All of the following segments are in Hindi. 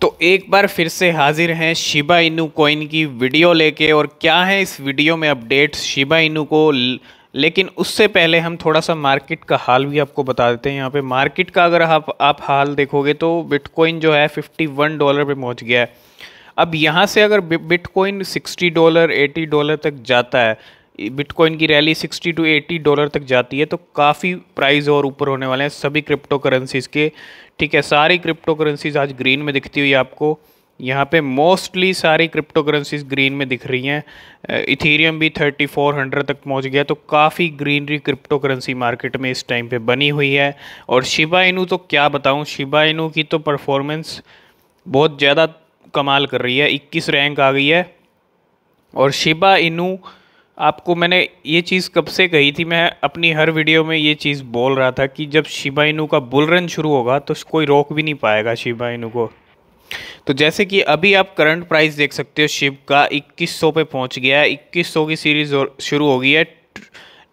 तो एक बार फिर से हाजिर हैं शिबा इनू कोइन की वीडियो लेके और क्या है इस वीडियो में अपडेट्स शिबा इनू को लेकिन उससे पहले हम थोड़ा सा मार्केट का हाल भी आपको बता देते हैं यहाँ पे मार्केट का अगर आप आप हाल देखोगे तो बिटकॉइन जो है 51 डॉलर पे पहुँच गया है अब यहाँ से अगर बिटकॉइन 60 डॉलर 80 डॉलर तक जाता है बिटकॉइन की रैली 60 टू 80 डॉलर तक जाती है तो काफ़ी प्राइस और ऊपर होने वाले हैं सभी क्रिप्टो करेंसीज़ के ठीक है सारी क्रिप्टो करेंसीज़ आज ग्रीन में दिखती हुई आपको यहाँ पे मोस्टली सारी क्रिप्टो करेंसीज ग्रीन में दिख रही हैं इथीरियम भी 3400 तक पहुँच गया तो काफ़ी ग्रीनरी क्रिप्टो करेंसी मार्केट में इस टाइम पर बनी हुई है और शिबा इनू तो क्या बताऊँ शिबा इनू की तो परफॉर्मेंस बहुत ज़्यादा कमाल कर रही है इक्कीस रैंक आ गई है और शिबा इनू आपको मैंने ये चीज़ कब से कही थी मैं अपनी हर वीडियो में ये चीज़ बोल रहा था कि जब शिबा का बुल रन शुरू होगा तो कोई रोक भी नहीं पाएगा शिबा को तो जैसे कि अभी आप करंट प्राइस देख सकते हो शिव का 2100 पे पहुंच गया है 2100 की सीरीज़ शुरू हो गई है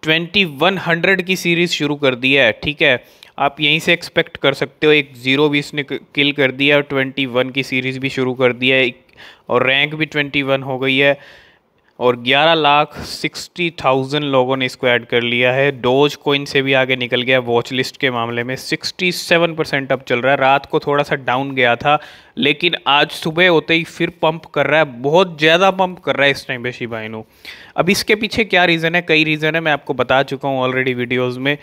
2100 की सीरीज़ शुरू कर दी है ठीक है आप यहीं से एक्सपेक्ट कर सकते हो एक ज़ीरो भी इसने किल कर दिया और 21 की सीरीज़ भी शुरू कर दिया है और रैंक भी 21 हो गई है और ग्यारह लाख सिक्सटी थाउजेंड लोगों ने इसको ऐड कर लिया है डोज कोइन से भी आगे निकल गया वॉच लिस्ट के मामले में सिक्सटी सेवन परसेंट अप चल रहा है रात को थोड़ा सा डाउन गया था लेकिन आज सुबह होते ही फिर पंप कर रहा है बहुत ज़्यादा पंप कर रहा है इस टाइम पे शिबाइनू अब इसके पीछे क्या रीज़न है कई रीज़न है मैं आपको बता चुका हूँ ऑलरेडी वीडियोज़ में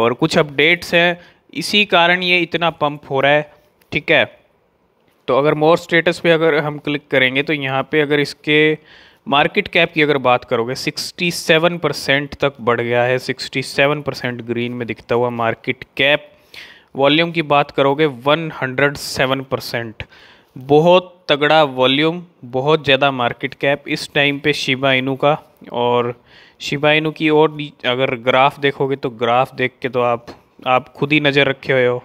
और कुछ अपडेट्स हैं इसी कारण ये इतना पम्प हो रहा है ठीक है तो अगर मोर स्टेटस पर अगर हम क्लिक करेंगे तो यहाँ पर अगर इसके मार्केट कैप की अगर बात करोगे 67 परसेंट तक बढ़ गया है 67 परसेंट ग्रीन में दिखता हुआ मार्केट कैप वॉल्यूम की बात करोगे 107 परसेंट बहुत तगड़ा वॉल्यूम बहुत ज़्यादा मार्केट कैप इस टाइम पे शिबा इनू का और शिबा इनू की और अगर ग्राफ देखोगे तो ग्राफ देख के तो आप आप खुद ही नज़र रखे हुए हो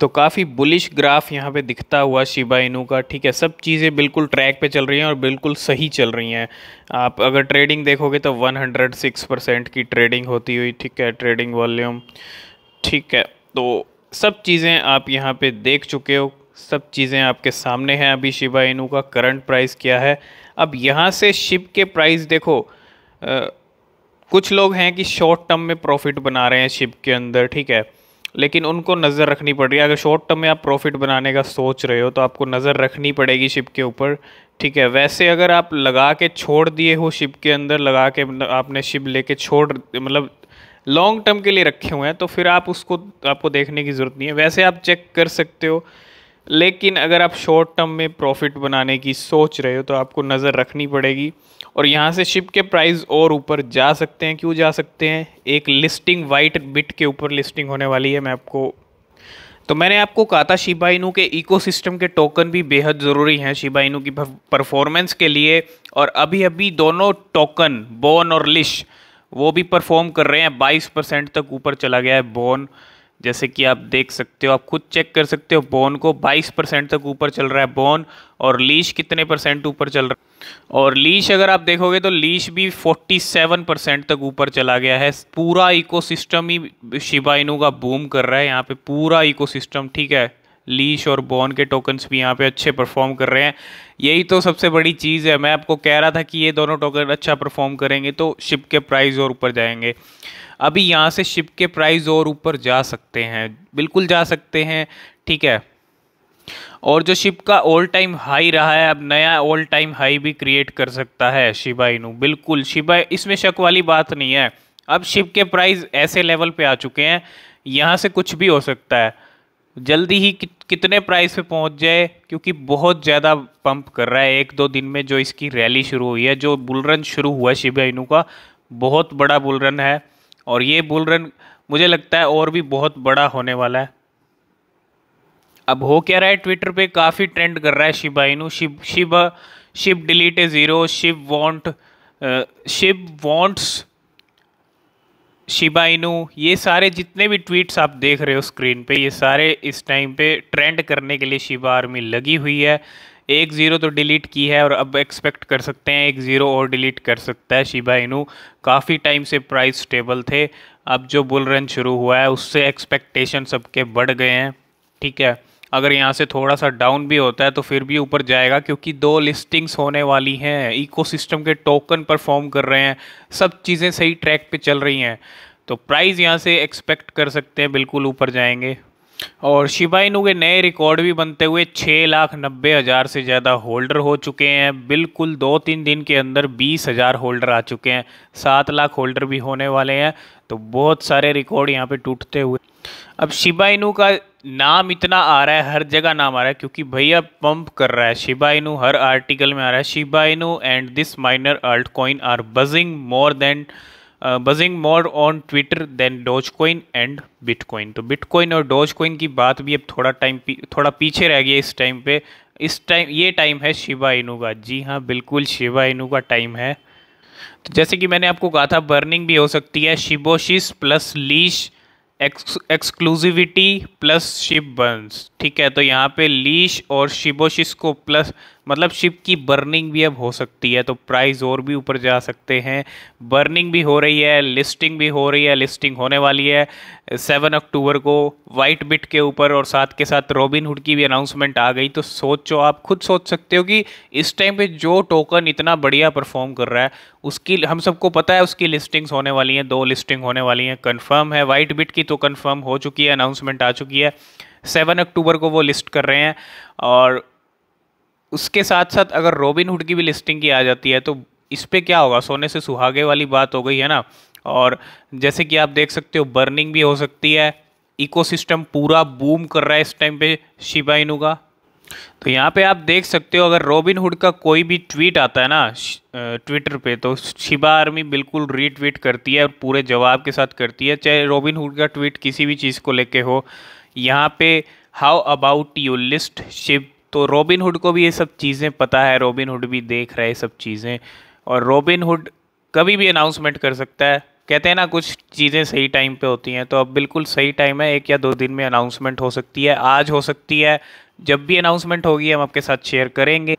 तो काफ़ी बुलिश ग्राफ यहाँ पे दिखता हुआ शिबा इनू का ठीक है सब चीज़ें बिल्कुल ट्रैक पे चल रही हैं और बिल्कुल सही चल रही हैं आप अगर ट्रेडिंग देखोगे तो 106 परसेंट की ट्रेडिंग होती हुई ठीक है ट्रेडिंग वॉल्यूम ठीक है तो सब चीज़ें आप यहाँ पे देख चुके हो सब चीज़ें आपके सामने हैं अभी शिबा इनू का करंट प्राइस क्या है अब यहाँ से शिप के प्राइस देखो आ, कुछ लोग हैं कि शॉर्ट टर्म में प्रॉफिट बना रहे हैं शिप के अंदर ठीक है लेकिन उनको नज़र रखनी पड़ रही है अगर शॉर्ट टर्म में आप प्रॉफिट बनाने का सोच रहे हो तो आपको नज़र रखनी पड़ेगी शिप के ऊपर ठीक है वैसे अगर आप लगा के छोड़ दिए हो शिप के अंदर लगा के आपने शिप लेके छोड़ मतलब लॉन्ग टर्म के लिए रखे हुए हैं तो फिर आप उसको आपको देखने की ज़रूरत नहीं है वैसे आप चेक कर सकते हो लेकिन अगर आप शॉर्ट टर्म में प्रॉफिट बनाने की सोच रहे हो तो आपको नज़र रखनी पड़ेगी और यहाँ से शिप के प्राइस और ऊपर जा सकते हैं क्यों जा सकते हैं एक लिस्टिंग वाइट बिट के ऊपर लिस्टिंग होने वाली है मैं आपको तो मैंने आपको कहा था शिबाइनू के इकोसिस्टम के टोकन भी बेहद ज़रूरी हैं शिबाइनू की परफॉर्मेंस के लिए और अभी अभी दोनों टोकन बोन और लिश वो भी परफॉर्म कर रहे हैं 22 परसेंट तक ऊपर चला गया है बोन जैसे कि आप देख सकते हो आप खुद चेक कर सकते हो बोन को 22 परसेंट तक ऊपर चल रहा है बोन और लीश कितने परसेंट ऊपर चल रहा है और लीश अगर आप देखोगे तो लीश भी 47 परसेंट तक ऊपर चला गया है पूरा इकोसिस्टम ही शिबाइनू का बूम कर रहा है यहाँ पे पूरा इकोसिस्टम ठीक है लीश और बोन के टोकन्स भी यहाँ पे अच्छे परफॉर्म कर रहे हैं यही तो सबसे बड़ी चीज़ है मैं आपको कह रहा था कि ये दोनों टोकन अच्छा परफॉर्म करेंगे तो शिप के प्राइस और ऊपर जाएंगे अभी यहाँ से शिप के प्राइस और ऊपर जा सकते हैं बिल्कुल जा सकते हैं ठीक है और जो शिप का ऑल टाइम हाई रहा है अब नया ऑल टाइम हाई भी क्रिएट कर सकता है शिबा इनू बिल्कुल शिबा इसमें शक वाली बात नहीं है अब शिप के प्राइस ऐसे लेवल पे आ चुके हैं यहाँ से कुछ भी हो सकता है जल्दी ही कि, कितने प्राइस पे पहुँच जाए क्योंकि बहुत ज़्यादा पंप कर रहा है एक दो दिन में जो इसकी रैली शुरू हुई है जो बुलरन शुरू हुआ शिबा इनू का बहुत बड़ा बुलरन है और ये बुल रन मुझे लगता है और भी बहुत बड़ा होने वाला है अब हो क्या रहा है ट्विटर पे काफ़ी ट्रेंड कर रहा है Shiba Inu SHIB SHIB SHIB delete a zero SHIB want SHIB wants Shiba Inu ये सारे जितने भी ट्वीट्स आप देख रहे हो स्क्रीन पे ये सारे इस टाइम पे ट्रेंड करने के लिए शिबा आर्मी लगी हुई है एक ज़ीरो तो डिलीट की है और अब एक्सपेक्ट कर सकते हैं एक ज़ीरो और डिलीट कर सकता है शिबा इनू काफ़ी टाइम से प्राइस स्टेबल थे अब जो बुल रन शुरू हुआ है उससे एक्सपेक्टेशन सबके बढ़ गए हैं ठीक है अगर यहाँ से थोड़ा सा डाउन भी होता है तो फिर भी ऊपर जाएगा क्योंकि दो लिस्टिंग्स होने वाली हैं इकोसिस्टम के टोकन परफॉर्म कर रहे हैं सब चीज़ें सही ट्रैक पे चल रही हैं तो प्राइस यहाँ से एक्सपेक्ट कर सकते हैं बिल्कुल ऊपर जाएंगे और शिबा इनू के नए रिकॉर्ड भी बनते हुए छः लाख नब्बे हज़ार से ज़्यादा होल्डर हो चुके हैं बिल्कुल दो तीन दिन के अंदर बीस हज़ार होल्डर आ चुके हैं सात लाख होल्डर भी होने वाले हैं तो बहुत सारे रिकॉर्ड यहाँ पे टूटते हुए अब शिबा इनू का नाम इतना आ रहा है हर जगह नाम आ रहा है क्योंकि भैया पंप कर रहा है शिबा इनू हर आर्टिकल में आ रहा है Shiba Inu and this minor altcoin are buzzing more than buzzing more on Twitter than Dogecoin and bitcoin तो बिटकॉइन और डोज कोइन की बात भी अब थोड़ा टाइम थोड़ा पीछे रह गया इस टाइम पे इस टाइम ये टाइम है शिवा इनू का जी हाँ बिल्कुल शिवा इनू का टाइम है तो जैसे कि मैंने आपको कहा था बर्निंग भी हो सकती है Shiboshis plus leash exclusivity plus SHIB burns ठीक है तो यहाँ पे लीश और शिबोशिस को प्लस मतलब शिप की बर्निंग भी अब हो सकती है तो प्राइस और भी ऊपर जा सकते हैं बर्निंग भी हो रही है लिस्टिंग भी हो रही है लिस्टिंग होने वाली है सेवन अक्टूबर को वाइट बिट के ऊपर और साथ के साथ रॉबिन हुड की भी अनाउंसमेंट आ गई तो सोचो आप खुद सोच सकते हो कि इस टाइम पे जो टोकन इतना बढ़िया परफॉर्म कर रहा है उसकी हम सबको पता है उसकी लिस्टिंग्स होने वाली हैं दो लिस्टिंग होने वाली हैं कन्फर्म है वाइट बिट की तो कन्फर्म हो चुकी है अनाउंसमेंट आ चुकी है सेवन अक्टूबर को वो लिस्ट कर रहे हैं और उसके साथ साथ अगर रॉबिनहुड की भी लिस्टिंग की आ जाती है तो इस पर क्या होगा सोने से सुहागे वाली बात हो गई है ना और जैसे कि आप देख सकते हो बर्निंग भी हो सकती है इकोसिस्टम पूरा बूम कर रहा है इस टाइम पे शिबा का तो यहाँ पे आप देख सकते हो अगर रॉबिन हुड का कोई भी ट्वीट आता है ना ट्विटर पे तो शिबा आर्मी बिल्कुल रीट्वीट करती है और पूरे जवाब के साथ करती है चाहे रॉबिन हुड का ट्वीट किसी भी चीज़ को लेके हो यहाँ पे how about you list SHIB तो रॉबिन हुड को भी ये सब चीज़ें पता है रॉबिन हुड भी देख रहे सब चीज़ें और रॉबिन हुड कभी भी अनाउंसमेंट कर सकता है कहते हैं ना कुछ चीज़ें सही टाइम पे होती हैं तो अब बिल्कुल सही टाइम है एक या दो दिन में अनाउंसमेंट हो सकती है आज हो सकती है जब भी अनाउंसमेंट होगी हम आपके साथ शेयर करेंगे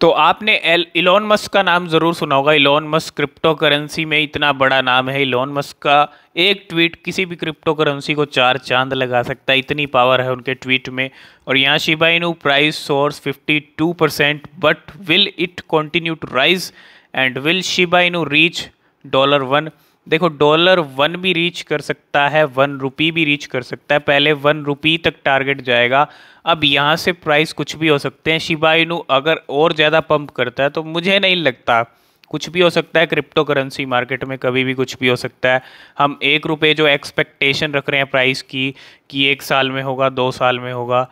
तो आपने एल इलोन मस्क का नाम ज़रूर सुना होगा इलॉन मस्क क्रिप्टो करेंसी में इतना बड़ा नाम है इलॉन मस्क का एक ट्वीट किसी भी क्रिप्टो करेंसी को चार चांद लगा सकता है इतनी पावर है उनके ट्वीट में और यहाँ Shiba Inu price soars 52 percent but will it continue to rise and will Shiba Inu reach dollar one देखो डॉलर वन भी रीच कर सकता है वन रुपी भी रीच कर सकता है पहले वन रुपी तक टारगेट जाएगा अब यहाँ से प्राइस कुछ भी हो सकते हैं शिबाइनु अगर और ज़्यादा पंप करता है तो मुझे नहीं लगता कुछ भी हो सकता है क्रिप्टो करेंसी मार्केट में कभी भी कुछ भी हो सकता है हम एक रुपये जो एक्सपेक्टेशन रख रहे हैं प्राइस की कि एक साल में होगा दो साल में होगा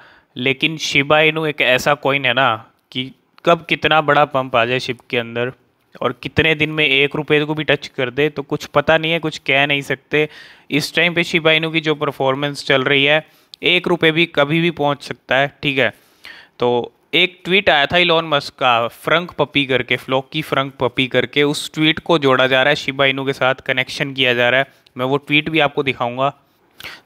लेकिन शिबाइनू एक ऐसा कॉइन है ना कि कब कितना बड़ा पंप आ जाए शिप के अंदर और कितने दिन में एक रुपये को भी टच कर दे तो कुछ पता नहीं है कुछ कह नहीं सकते इस टाइम पे शिबाइनू की जो परफॉर्मेंस चल रही है एक रुपये भी कभी भी पहुंच सकता है ठीक है तो एक ट्वीट आया था इलॉन मस्क का फ्रंक पपी करके की फ्रंक पपी करके उस ट्वीट को जोड़ा जा रहा है शिबाइनू के साथ कनेक्शन किया जा रहा है मैं वो ट्वीट भी आपको दिखाऊंगा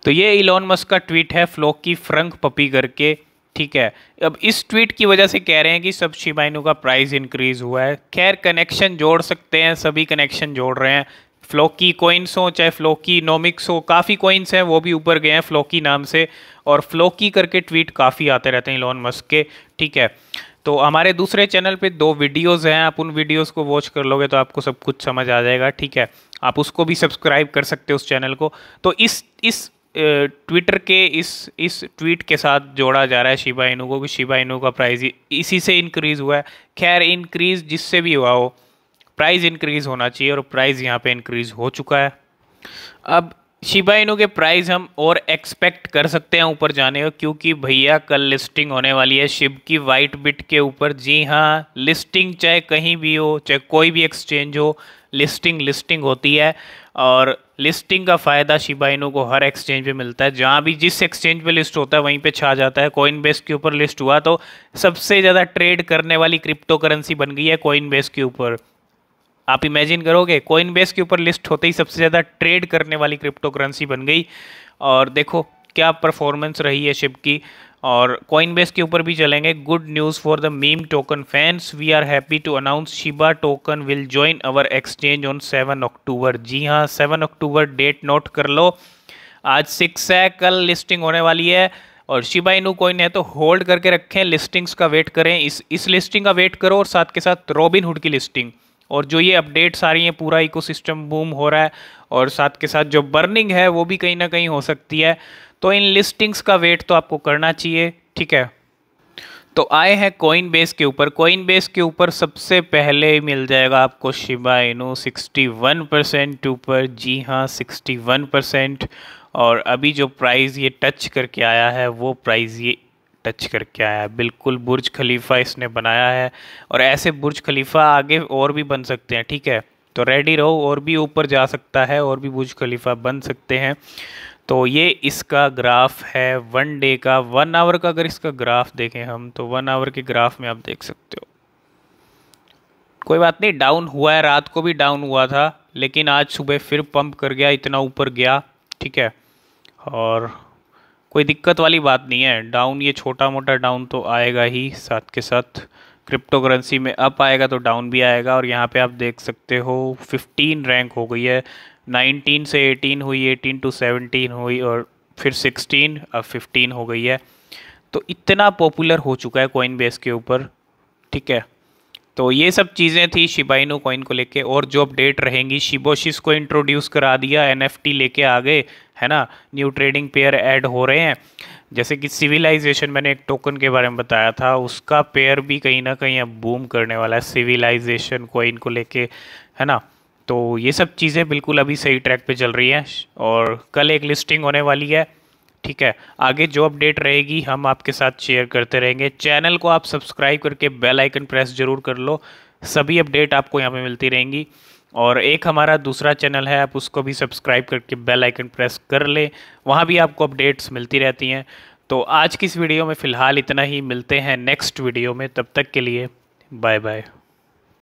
तो ये इलॉन मस्क का ट्वीट है की फ्रंक पपी करके ठीक है अब इस ट्वीट की वजह से कह रहे हैं कि सब शिबाइनू का प्राइस इंक्रीज हुआ है खैर कनेक्शन जोड़ सकते हैं सभी कनेक्शन जोड़ रहे हैं फ्लोकी कोइंस हो चाहे फ्लोकी नोमिक्स हो काफ़ी कोइंस हैं वो भी ऊपर गए हैं फ्लोकी नाम से और फ्लोकी करके ट्वीट काफ़ी आते रहते हैं लॉन मस्क के ठीक है तो हमारे दूसरे चैनल पे दो वीडियोस हैं आप उन वीडियोस को वॉच कर लोगे तो आपको सब कुछ समझ आ जाएगा ठीक है आप उसको भी सब्सक्राइब कर सकते हो उस चैनल को तो इस इस ट्विटर के इस इस ट्वीट के साथ जोड़ा जा रहा है शिबा इनू को कि शिबा इनू का प्राइस इसी से इंक्रीज़ हुआ है खैर इंक्रीज़ जिससे भी हुआ हो प्राइस इंक्रीज़ होना चाहिए और प्राइस यहाँ पे इंक्रीज़ हो चुका है अब शिबा इनू के प्राइस हम और एक्सपेक्ट कर सकते हैं ऊपर जाने को क्योंकि भैया कल लिस्टिंग होने वाली है शिब की वाइट बिट के ऊपर जी हाँ लिस्टिंग चाहे कहीं भी हो चाहे कोई भी एक्सचेंज हो लिस्टिंग लिस्टिंग होती है और लिस्टिंग का फ़ायदा शिबाइनों को हर एक्सचेंज पे मिलता है जहाँ भी जिस एक्सचेंज पे लिस्ट होता है वहीं पे छा जाता है कोइन बेस के ऊपर लिस्ट हुआ तो सबसे ज़्यादा ट्रेड करने वाली क्रिप्टो करेंसी बन गई है कोइन बेस के ऊपर आप इमेजिन करोगे कोइन बेस के ऊपर लिस्ट होते ही सबसे ज़्यादा ट्रेड करने वाली क्रिप्टो करेंसी बन गई और देखो क्या परफॉर्मेंस रही है शिप की और कॉइनबेस के ऊपर भी चलेंगे good news for the meme token fans we are happy to announce Shiba token will join our exchange on seven October जी हाँ सेवन अक्टूबर डेट नोट कर लो आज सिक्स है कल लिस्टिंग होने वाली है और शिबा इनू कोइन है तो होल्ड करके रखें लिस्टिंग्स का वेट करें इस इस लिस्टिंग का वेट करो और साथ के साथ रॉबिन हुड की लिस्टिंग और जो ये अपडेट्स आ रही हैं पूरा इकोसिस्टम बूम हो रहा है और साथ के साथ जो बर्निंग है वो भी कहीं ना कहीं हो सकती है तो इन लिस्टिंग्स का वेट तो आपको करना चाहिए ठीक है तो आए हैं कोइन बेस के ऊपर कोइन बेस के ऊपर सबसे पहले मिल जाएगा आपको शिबा इनो 61 परसेंट ऊपर जी हाँ 61 परसेंट और अभी जो प्राइस ये टच करके आया है वो प्राइस ये टच करके आया है बिल्कुल बुर्ज खलीफा इसने बनाया है और ऐसे बुर्ज खलीफा आगे और भी बन सकते हैं ठीक है तो रेडी रहो और भी ऊपर जा सकता है और भी बुर्ज खलीफा बन सकते हैं तो ये इसका ग्राफ है वन डे का वन आवर का अगर इसका ग्राफ देखें हम तो वन आवर के ग्राफ में आप देख सकते हो कोई बात नहीं डाउन हुआ है रात को भी डाउन हुआ था लेकिन आज सुबह फिर पंप कर गया इतना ऊपर गया ठीक है और कोई दिक्कत वाली बात नहीं है डाउन ये छोटा मोटा डाउन तो आएगा ही साथ के साथ क्रिप्टो करेंसी में अप आएगा तो डाउन भी आएगा और यहाँ पे आप देख सकते हो 15 रैंक हो गई है 19 से 18 हुई 18 टू 17 हुई और फिर 16 अब 15 हो गई है तो इतना पॉपुलर हो चुका है कोइन बेस के ऊपर ठीक है तो ये सब चीज़ें थी शिबाइनू कॉइन को लेके और जो अपडेट रहेंगी शिबोशिस को इंट्रोड्यूस करा दिया एनएफटी लेके आ गए है ना न्यू ट्रेडिंग पेयर ऐड हो रहे हैं जैसे कि सिविलाइजेशन मैंने एक टोकन के बारे में बताया था उसका पेयर भी कहीं ना कहीं अब बूम करने वाला है सिविलाइजेशन कॉइन को लेके है ना तो ये सब चीज़ें बिल्कुल अभी सही ट्रैक पर चल रही हैं और कल एक लिस्टिंग होने वाली है ठीक है आगे जो अपडेट रहेगी हम आपके साथ शेयर करते रहेंगे चैनल को आप सब्सक्राइब करके बेल आइकन प्रेस जरूर कर लो सभी अपडेट आपको यहाँ पे मिलती रहेंगी और एक हमारा दूसरा चैनल है आप उसको भी सब्सक्राइब करके बेल आइकन प्रेस कर लें वहाँ भी आपको अपडेट्स मिलती रहती हैं तो आज की इस वीडियो में फ़िलहाल इतना ही मिलते हैं नेक्स्ट वीडियो में तब तक के लिए बाय बाय